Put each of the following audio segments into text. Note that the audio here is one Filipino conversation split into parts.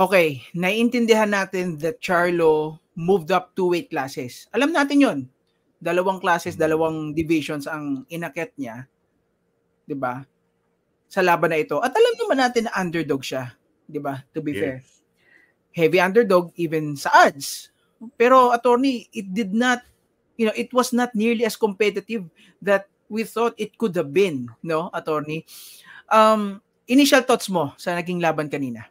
okay, naiintindihan natin that Charlo moved up two weight classes. Alam natin yon Dalawang classes, mm-hmm. dalawang divisions ang inakyat niya. 'Di ba? Sa laban na ito. At alam naman natin na underdog siya, 'di ba? To be yes. fair. Heavy underdog even sa odds. Pero attorney, it did not you know, it was not nearly as competitive that we thought it could have been, no, attorney. Um, initial thoughts mo sa naging laban kanina?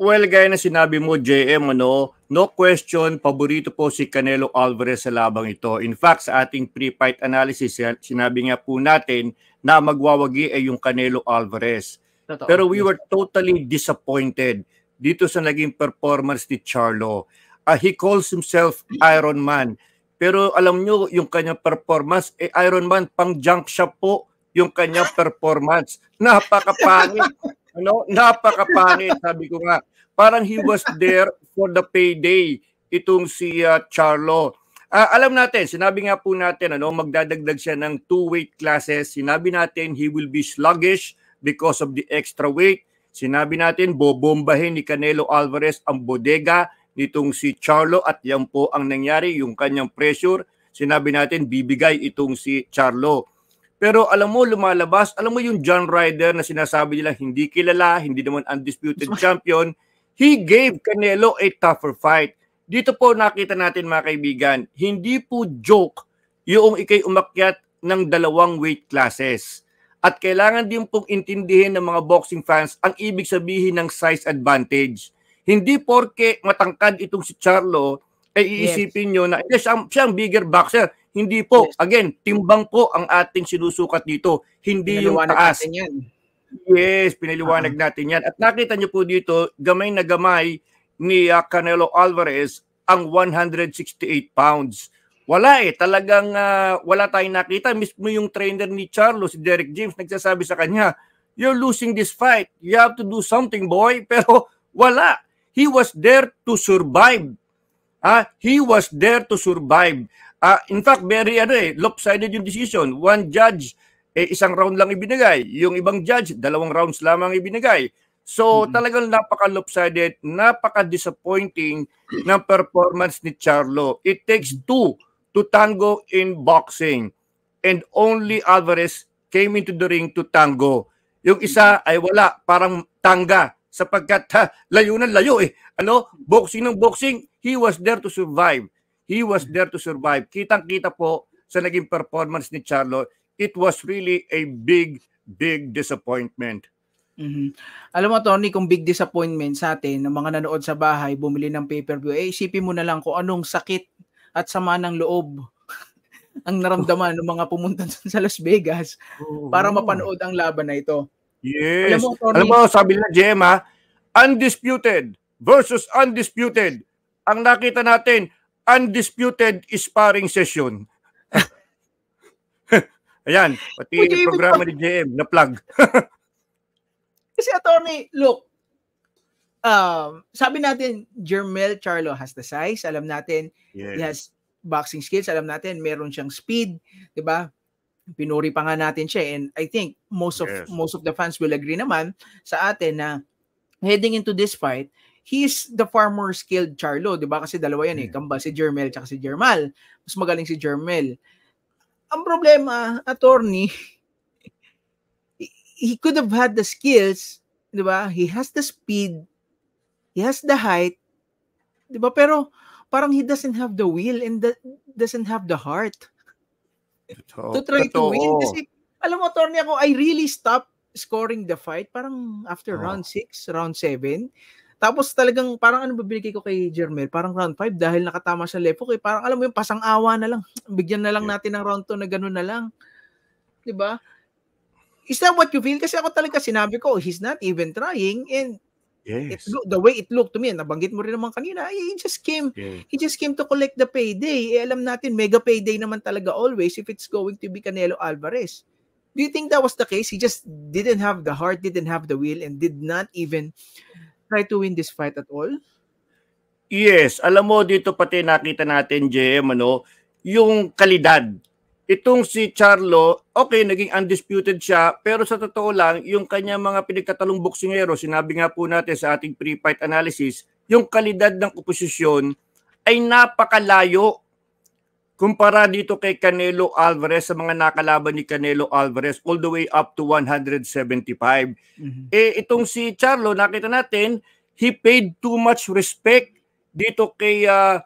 Well, gaya na sinabi mo, JM, ano, no question, paborito po si Canelo Alvarez sa labang ito. In fact, sa ating pre-fight analysis, sinabi nga po natin na magwawagi ay yung Canelo Alvarez. Totoo. Pero we were totally disappointed dito sa naging performance ni Charlo. Uh, he calls himself Iron Man. Pero alam nyo, yung kanyang performance, eh, Iron Man, pang-junk shop po yung kanyang performance. Napakapangit. ano? Napakapangit. Sabi ko nga, Parang he was there for the payday itong si uh, Charlo. Uh, alam natin, sinabi nga po natin ano, magdadagdag siya ng two weight classes. Sinabi natin he will be sluggish because of the extra weight. Sinabi natin bobombahin ni Canelo Alvarez ang bodega nitong si Charlo at yan po ang nangyari, yung kanyang pressure. Sinabi natin bibigay itong si Charlo. Pero alam mo, lumalabas, alam mo yung John Ryder na sinasabi nila hindi kilala, hindi naman undisputed champion, He gave Canelo a tougher fight. Dito po nakita natin mga kaibigan, hindi po joke yung ikay umakyat ng dalawang weight classes. At kailangan din pong intindihin ng mga boxing fans ang ibig sabihin ng size advantage. Hindi porke matangkad itong si Charlo, ay iisipin yes. nyo na yes, siya, siya ang bigger boxer. Hindi po. Yes. Again, timbang po ang ating sinusukat dito. Hindi Nalawa yung taas. Yan. Yes, piniliwanag uh-huh. Ah. natin yan. At nakita niyo po dito, gamay na gamay ni ah, Canelo Alvarez ang 168 pounds. Wala eh, talagang uh, wala tayong nakita. Mismo yung trainer ni Charlo, si Derek James, nagsasabi sa kanya, you're losing this fight. You have to do something, boy. Pero wala. He was there to survive. Ah, uh, he was there to survive. Uh, in fact, very ano eh, lopsided yung decision. One judge eh isang round lang ibinigay. Yung ibang judge, dalawang rounds lamang ibinigay. So mm-hmm. talagang napaka-lopsided, napaka-disappointing ng performance ni Charlo. It takes two to tango in boxing. And only Alvarez came into the ring to tango. Yung isa ay wala, parang tanga sapagkat ha, layo na layo eh. Ano? Boxing ng boxing, he was there to survive. He was there to survive. Kitang-kita po sa naging performance ni Charlo it was really a big, big disappointment. Mm-hmm. Alam mo, Tony, kung big disappointment sa atin, ng mga nanood sa bahay, bumili ng pay-per-view, eh, isipin mo na lang kung anong sakit at sama ng loob ang naramdaman ng mga pumunta sa Las Vegas para mapanood ang laban na ito. Yes. Alam mo, Tony, Alam mo sabi na Jem, Undisputed versus undisputed. Ang nakita natin, undisputed sparring session. Ayan, pati yung programa ni JM, na-plug. Kasi attorney, look, um, sabi natin, Jermel Charlo has the size. Alam natin, yes. he has boxing skills. Alam natin, meron siyang speed. di ba? Pinuri pa nga natin siya. And I think most of yes. most of the fans will agree naman sa atin na heading into this fight, he's the far more skilled Charlo. di ba? Kasi dalawa yan eh. Mm. Kamba, si Jermel at si Jermal. Mas magaling si Jermel ang problema, attorney, he could have had the skills, di ba? He has the speed, he has the height, di ba? Pero parang he doesn't have the will and the, doesn't have the heart Totoo. to try Totoo. to win. Kasi, alam mo, attorney ako, I really stopped scoring the fight parang after oh. round 6, round 7. Tapos talagang parang ano bibigay ko kay Jermel, parang round 5 dahil nakatama siya left hook, eh, parang alam mo yung pasang-awa na lang. Bigyan na lang yeah. natin ng round 2 na gano'n na lang. 'Di ba? Is that what you feel? Kasi ako talaga sinabi ko, he's not even trying and Yes. It, the way it looked to me, nabanggit mo rin naman kanina, eh, he just came, yeah. he just came to collect the payday. Eh, alam natin, mega payday naman talaga always if it's going to be Canelo Alvarez. Do you think that was the case? He just didn't have the heart, didn't have the will, and did not even try to win this fight at all? Yes, alam mo dito pati nakita natin JM ano, yung kalidad. Itong si Charlo, okay, naging undisputed siya, pero sa totoo lang, yung kanya mga pinagkatalong boksingero, sinabi nga po natin sa ating pre-fight analysis, yung kalidad ng oposisyon ay napakalayo Kumpara dito kay Canelo Alvarez sa mga nakalaban ni Canelo Alvarez all the way up to 175. Mm-hmm. Eh itong si Charlo nakita natin he paid too much respect dito kay uh,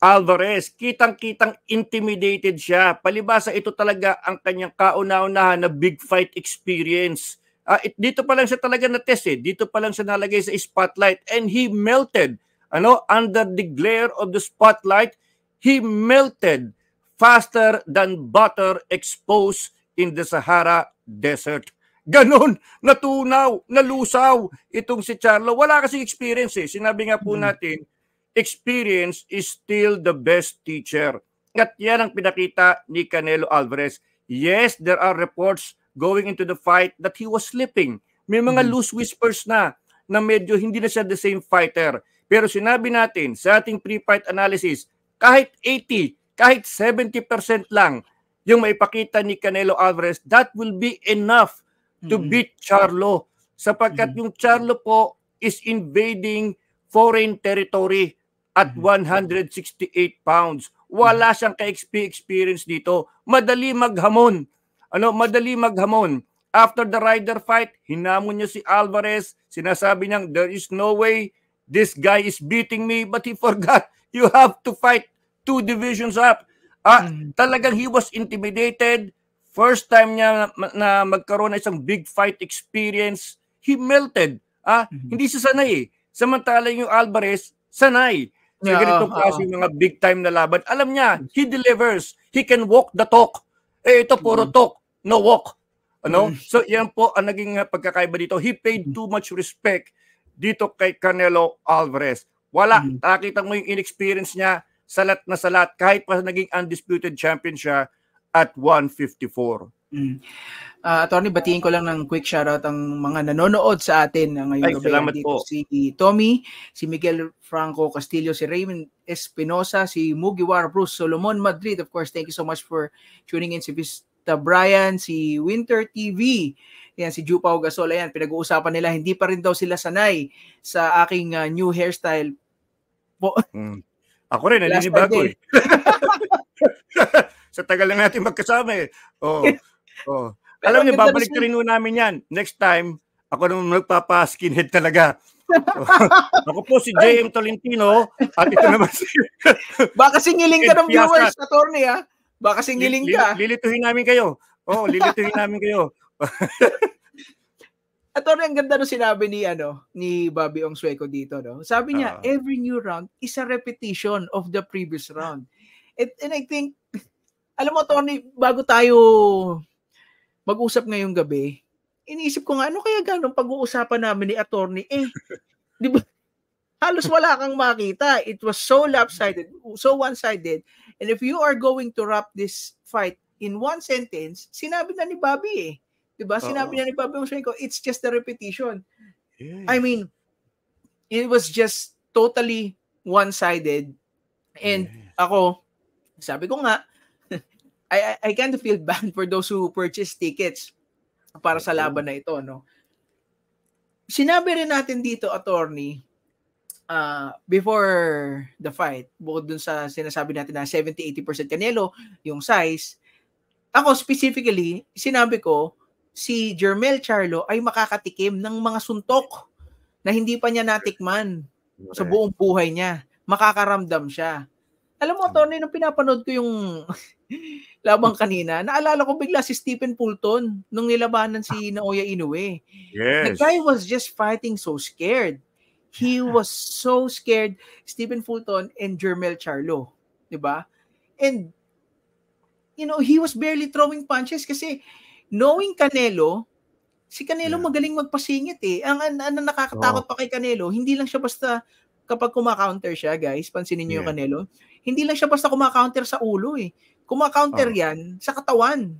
Alvarez. Kitang-kitang intimidated siya. Palibasa ito talaga ang kanyang kauna-unahan na big fight experience. Uh, it, dito pa lang siya talaga na-test eh. Dito pa lang siya nalagay sa spotlight and he melted ano under the glare of the spotlight He melted faster than butter exposed in the Sahara Desert. Ganon, natunaw, nalusaw itong si Charlo. Wala kasing experience eh. Sinabi nga po hmm. natin, experience is still the best teacher. At yan ang pinakita ni Canelo Alvarez. Yes, there are reports going into the fight that he was slipping. May mga hmm. loose whispers na na medyo hindi na siya the same fighter. Pero sinabi natin sa ating pre-fight analysis, kahit 80, kahit 70% lang yung maipakita ni Canelo Alvarez, that will be enough to mm-hmm. beat Charlo sapagkat mm-hmm. yung Charlo po is invading foreign territory at mm-hmm. 168 pounds. Wala siyang ka-XP experience dito. Madali maghamon. Ano, madali maghamon. After the rider fight, hinamon niya si Alvarez. Sinasabi niyang, there is no way this guy is beating me. But he forgot you have to fight two divisions up. Ah, mm-hmm. talagang he was intimidated. First time niya na, magkaroon ng isang big fight experience, he melted. Ah, mm-hmm. hindi siya sanay eh. Samantalang yung Alvarez, sanay. Sa so, yeah, uh, uh, mga big time na laban. Alam niya, he delivers. He can walk the talk. Eh, ito puro mm-hmm. talk, no walk. Ano? Mm-hmm. So, yan po ang naging pagkakaiba dito. He paid mm-hmm. too much respect dito kay Canelo Alvarez. Wala. mm mo yung inexperience niya salat na salat kahit pa naging undisputed champion siya at 154. Mm. Uh, attorney, batiin ko lang ng quick shoutout ang mga nanonood sa atin ngayong Ay, salamat po. Si Tommy, si Miguel Franco Castillo, si Raymond Espinosa, si Mugiwar Bruce Solomon Madrid. Of course, thank you so much for tuning in. Si Vista Brian, si Winter TV, yan si Jupao Gasol, ayan, pinag-uusapan nila, hindi pa rin daw sila sanay sa aking uh, new hairstyle. Po. Mm. Ako rin, naninibago eh. sa tagal na natin magkasama eh. Oh, oh. Alam niyo, babalik rin nun namin yan. Next time, ako naman magpapa-skinhead talaga. ako po si JM Tolentino at ito naman si... Baka singiling ka ng viewers, attorney ha? Ah. Baka singiling ka. Lilituhin namin kayo. oh, lilituhin namin kayo. Attorney, ang ganda no sinabi ni ano ni Bobby Ong Ongsueco dito no. Sabi niya, uh, every new round is a repetition of the previous round. And, and I think alam mo Tony, bago tayo mag-usap ngayong gabi, iniisip ko nga ano kaya ganong pag-uusapan namin ni Attorney eh, 'di ba? Halos wala kang makita. It was so lopsided, so one-sided. And if you are going to wrap this fight in one sentence, sinabi na ni Bobby eh 'Di ba? Sinabi niya ni Pablo Sheinko, it's just the repetition. Yeah. I mean, it was just totally one-sided. And yeah. ako, sabi ko nga, I, I, I kind of feel bad for those who purchase tickets para sa laban na ito, no? Sinabi rin natin dito, attorney, uh, before the fight, bukod dun sa sinasabi natin na 70-80% Canelo, yung size, ako specifically, sinabi ko, si Jermel Charlo ay makakatikim ng mga suntok na hindi pa niya natikman sa buong buhay niya. Makakaramdam siya. Alam mo, Tony, nung pinapanood ko yung labang kanina, naalala ko bigla si Stephen Fulton nung nilabanan si ah. Naoya Inoue. Yes. The guy was just fighting so scared. He was so scared, Stephen Fulton and Jermel Charlo. ba? Diba? And, you know, he was barely throwing punches kasi knowing Canelo, si Canelo yeah. magaling magpasingit eh. Ang, ang, ang nakakatakot oh. pa kay Canelo, hindi lang siya basta kapag kumaka siya, guys, pansinin niyo yeah. yung Canelo, hindi lang siya basta kumaka sa ulo eh. kumaka oh. yan sa katawan.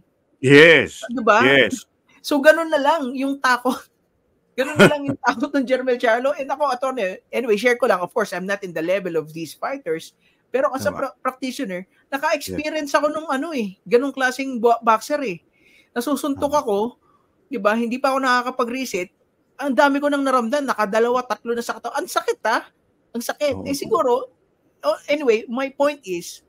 Yes. Diba? Yes. So, ganun na lang yung takot. ganun na lang yung takot ng Jermel Charlo. And eh, ako, attorney, anyway, share ko lang. Of course, I'm not in the level of these fighters. Pero as a pra- practitioner, naka-experience yeah. ako nung ano eh, ganung klaseng boxer eh. Nasusuntok ako, 'di ba? Hindi pa ako nakakapag-reset. Ang dami ko nang naramdaman, nakadalawa, tatlo na sa katawan. Ang sakit ah. Ang sakit. Oh. Eh siguro, oh, anyway, my point is,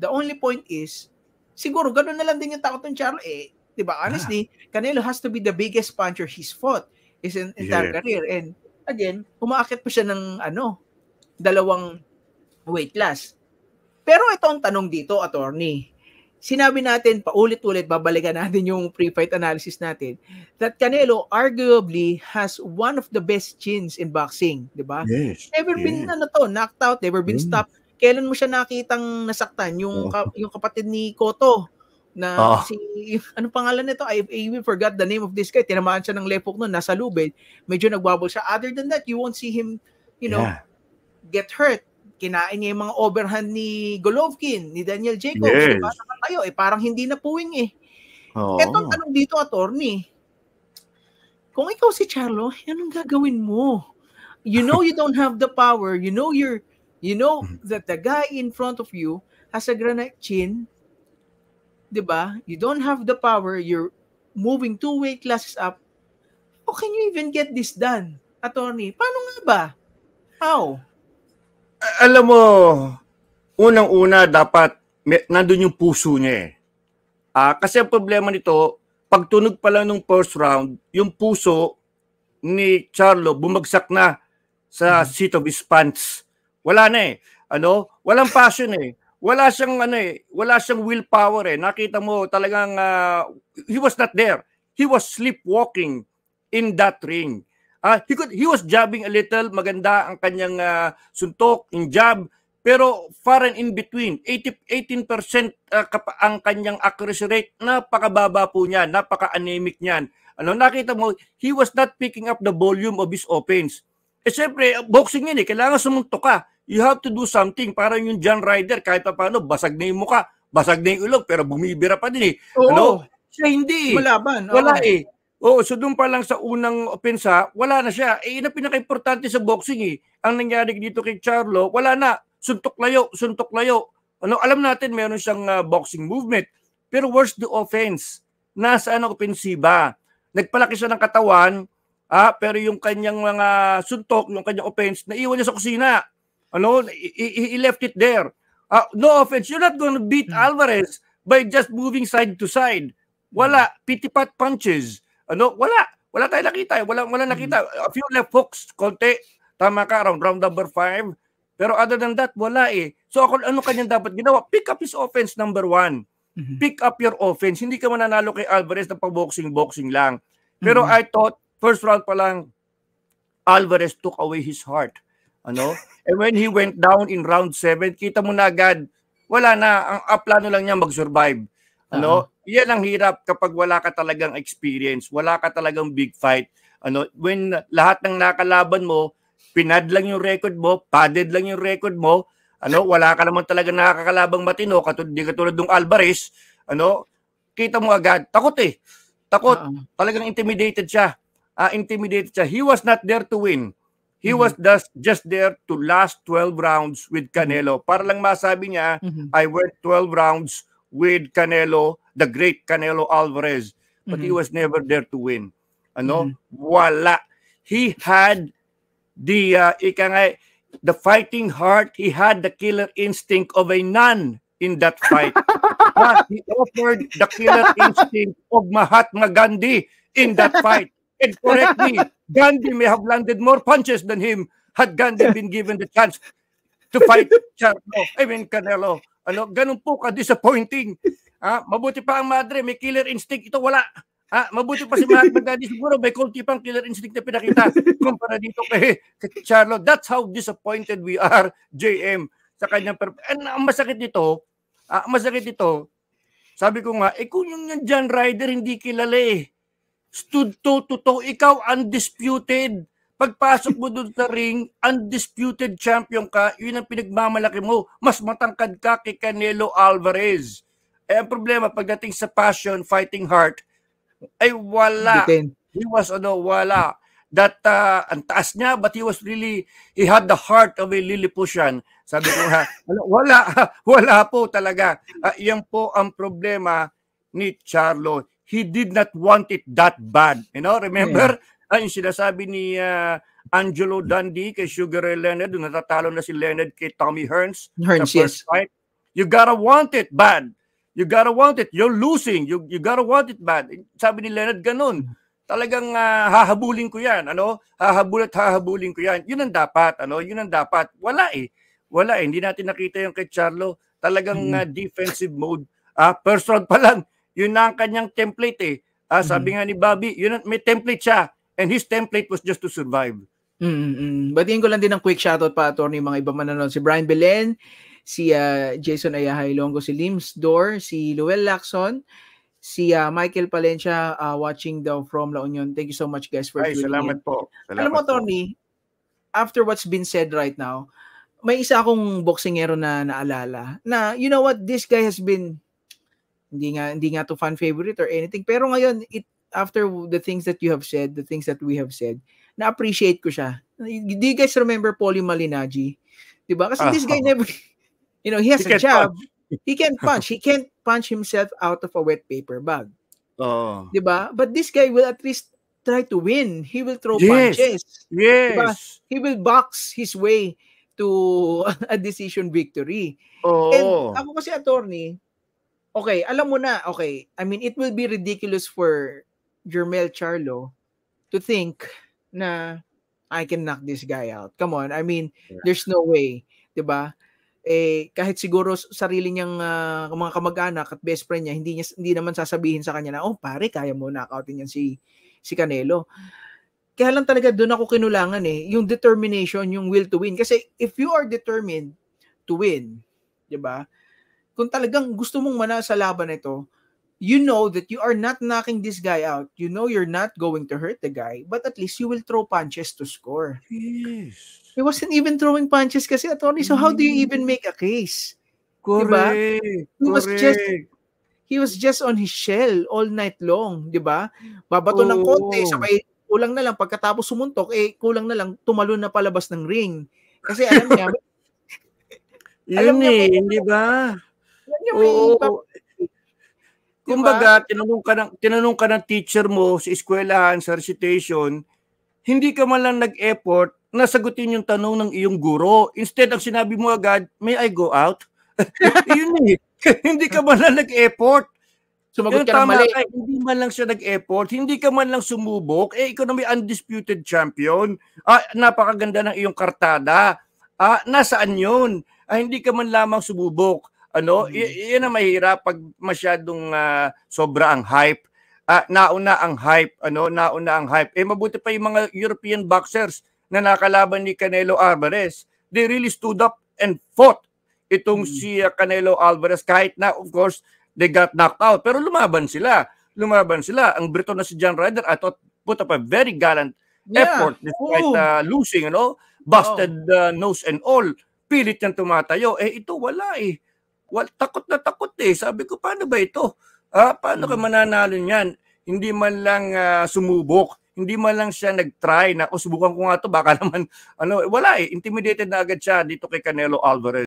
the only point is, siguro ganun na lang din yung takot ng Charlo eh. 'Di ba? Honestly, ah. Canelo has to be the biggest puncher he's fought his entire yeah. career and again, umaakit pa siya ng ano, dalawang weight class. Pero ito ang tanong dito, attorney sinabi natin, paulit-ulit, babalikan natin yung pre-fight analysis natin, that Canelo arguably has one of the best chins in boxing, di ba? Yes. Never yes. been, ano na to, knocked out, never been yes. Mm. stopped. Kailan mo siya nakitang nasaktan? Yung, oh. ka, yung kapatid ni Koto na oh. si, ano pangalan nito? I, I even forgot the name of this guy. Tinamaan siya ng lepok hook noon, nasa lubid. Medyo nagbubble siya. Other than that, you won't see him, you know, yeah. get hurt kinain niya yung mga overhand ni Golovkin, ni Daniel Jacobs. Yes. Diba? Tayo, eh, parang hindi na puwing eh. Oh. Etong tanong dito, attorney, kung ikaw si Charlo, anong gagawin mo? You know you don't have the power. You know you're, you know that the guy in front of you has a granite chin. Diba? You don't have the power. You're moving two weight classes up. How can you even get this done? Attorney, paano nga ba? How? alam mo, unang-una dapat may, nandun yung puso niya eh. Uh, kasi ang problema nito, pagtunog pa lang nung first round, yung puso ni Charlo bumagsak na sa mm-hmm. seat of his pants. Wala na eh. Ano? Walang passion eh. Wala siyang ano eh, wala siyang willpower eh. Nakita mo talagang uh, he was not there. He was sleepwalking in that ring. Uh, he could he was jabbing a little, maganda ang kanyang uh, suntok in jab, pero far and in between. 80, 18% uh, ang kanyang accuracy rate, napakababa po niya, napaka-anemic niyan. Ano, nakita mo, he was not picking up the volume of his offense. Eh syempre, boxing yun eh, kailangan sumuntok ka. You have to do something. Parang yung John Ryder, kahit pa paano, basag na yung muka, basag na yung ulog, pero bumibira pa din eh. Oo. Ano? Siya hindi eh. Malaban. Wala oh. eh. Oo, so doon pa lang sa unang opensa, wala na siya. Eh, yun ang pinaka-importante sa boxing eh. Ang nangyari dito kay Charlo, wala na. Suntok layo, suntok layo. Ano, alam natin meron siyang uh, boxing movement. Pero where's the offense? Nasa ang opensiba? Nagpalaki siya ng katawan, ah, pero yung kanyang mga suntok, yung kanyang offense, naiwan niya sa kusina. Ano, he left it there. Uh, no offense, you're not gonna beat hmm. Alvarez by just moving side to side. Wala, hmm. pitipat punches ano, wala. Wala tayong nakita. Wala, eh. wala mm-hmm. nakita. A few left hooks, konti. Tama ka, round, round number five. Pero other than that, wala eh. So ako, ano kanyang dapat ginawa? Pick up his offense number one. Mm-hmm. Pick up your offense. Hindi ka mananalo kay Alvarez na pa-boxing-boxing lang. Pero mm-hmm. I thought, first round pa lang, Alvarez took away his heart. Ano? And when he went down in round 7, kita mo na agad, wala na, ang aplano lang niya mag-survive. Ano? Uh-huh. Yan ang hirap kapag wala ka talagang experience, wala ka talagang big fight. Ano, when lahat ng nakalaban mo, pinad lang yung record mo, padded lang yung record mo, ano, wala ka naman talaga nakakalabang matino, katulad di katulad ng Alvarez, ano, kita mo agad, takot eh. Takot. Uh-huh. Talagang intimidated siya. Uh, intimidated siya. He was not there to win. He was mhm. just just there to last 12 rounds with Canelo. Mhm. Para lang masabi niya, mm-hmm. I went 12 rounds with Canelo, the great Canelo Alvarez, but mm-hmm. he was never there to win. Ano? Mm-hmm. Wala. He had the uh, ika nga, the fighting heart, he had the killer instinct of a nun in that fight. but he offered the killer instinct of Mahatma Gandhi in that fight. And correct me, Gandhi may have landed more punches than him had Gandhi been given the chance to fight Charlo, I mean Canelo. Ano, ganun po ka-disappointing. ah, mabuti pa ang madre, may killer instinct. Ito wala. Ah, mabuti pa si Mahatma Gandhi siguro may konti pang killer instinct na pinakita kumpara dito kay Charlo. That's how disappointed we are, JM, sa kanyang per- And ang masakit dito, ah, masakit dito, sabi ko nga, eh kung yung John Ryder hindi kilala eh, stood to to ikaw undisputed, Pagpasok mo doon sa ring, undisputed champion ka, yun ang pinagmamalaki mo. Mas matangkad ka kay Canelo Alvarez. Eh, ang problema, pagdating sa passion, fighting heart, ay wala. He was, ano, wala. That, uh, ang taas niya, but he was really, he had the heart of a Lilliputian. Sabi ko ha, wala, wala po talaga. Uh, yan po ang problema ni Charlo. He did not want it that bad. You know, remember? Yeah. Ay, ah, yung sinasabi ni uh, Angelo Dundee kay Sugar Ray Leonard, natatalo na si Leonard kay Tommy Hearns, Hearns first yes. fight. You gotta want it bad. You gotta want it. You're losing. You, you gotta want it bad. Sabi ni Leonard ganun. Talagang uh, hahabulin ko yan. Ano? Hahabul at hahabulin ko yan. Yun ang dapat. Ano? Yun ang dapat. Wala eh. Wala eh. Hindi natin nakita yung kay Charlo. Talagang mm. uh, defensive mode. Uh, first round pa lang. Yun na ang kanyang template eh. Uh, sabi mm. nga ni Bobby, yun, may template siya And his template was just to survive. Mm-mm. Batiin ko lang din ng quick shoutout pa, attorney, mga iba manonood. Si Brian Belen, si uh, Jason Ayahay Longo, si Lims Dor, si Luel Lacson, si uh, Michael Palencia uh, watching daw from La Union. Thank you so much guys for Ay, tuning salamat in. po. Salamat Alam mo, Tony, after what's been said right now, may isa akong boksingero na naalala na you know what this guy has been hindi nga hindi nga to fan favorite or anything pero ngayon it after the things that you have said, the things that we have said, na-appreciate ko siya. Do you guys remember Polly Malinaji? Diba? Kasi uh, this guy ah. never, you know, he has he a job. Punch. He can't punch. He can't punch himself out of a wet paper bag. Oh. Diba? But this guy will at least try to win. He will throw yes. punches. Yes. Diba? He will box his way to a decision victory. Oh. And ako kasi attorney, okay, alam mo na, okay, I mean, it will be ridiculous for Jermel Charlo to think na I can knock this guy out. Come on. I mean, there's no way, 'di ba? Eh kahit siguro sarili niyang uh, mga kamag-anak at best friend niya, hindi niya hindi naman sasabihin sa kanya na, "Oh, pare, kaya mo knockoutin yan si si Canelo." Kaya lang talaga doon ako kinulangan eh, yung determination, yung will to win. Kasi if you are determined to win, 'di ba? Kung talagang gusto mong manalo sa laban ito, you know that you are not knocking this guy out. You know you're not going to hurt the guy, but at least you will throw punches to score. Yes. He wasn't even throwing punches kasi attorney. So how do you even mm. make a case? Diba? Correct. Diba? He Correct. was just he was just on his shell all night long, 'di ba? Babato oh. ng konti, sabay kulang na lang pagkatapos sumuntok, eh kulang na lang tumalon na palabas ng ring. Kasi alam niya Yun alam niya, may, eh, ba? Diba? Alam niya, may, Diba? Kumbaga, diba? tinanong ka ng tinanong ka ng teacher mo sa eskwelahan, sa recitation, hindi ka man lang nag-effort na sagutin yung tanong ng iyong guro. Instead, ang sinabi mo agad, may I go out? Yun eh. hindi ka man lang nag-effort. Sumagot Yung ka ng mali. Ka, hindi man lang siya nag-effort, hindi ka man lang sumubok, eh, ikaw na may undisputed champion. Ah, napakaganda ng iyong kartada. Ah, nasaan yun? Ah, hindi ka man lamang sumubok. Ano, mm y- yan ang mahirap pag masyadong uh, sobra ang hype. Uh, nauna ang hype, ano, nauna ang hype. Eh mabuti pa yung mga European boxers na nakalaban ni Canelo Alvarez. They really stood up and fought itong mm-hmm. si ah, Canelo Alvarez kahit na of course they got knocked out pero lumaban sila. Lumaban sila. Ang Briton na si John Ryder I thought put up a very gallant yeah. effort despite uh, losing, you know, busted oh. uh, nose and all. Pilit niyang tumatayo. Eh ito wala eh. Well, takot na takot eh. Sabi ko, paano ba ito? Ah, paano ka hmm. mananalo niyan? Hindi man lang uh, sumubok. Hindi man lang siya nag-try na, oh, subukan ko nga to baka naman, ano, wala eh. Intimidated na agad siya dito kay Canelo Alvarez.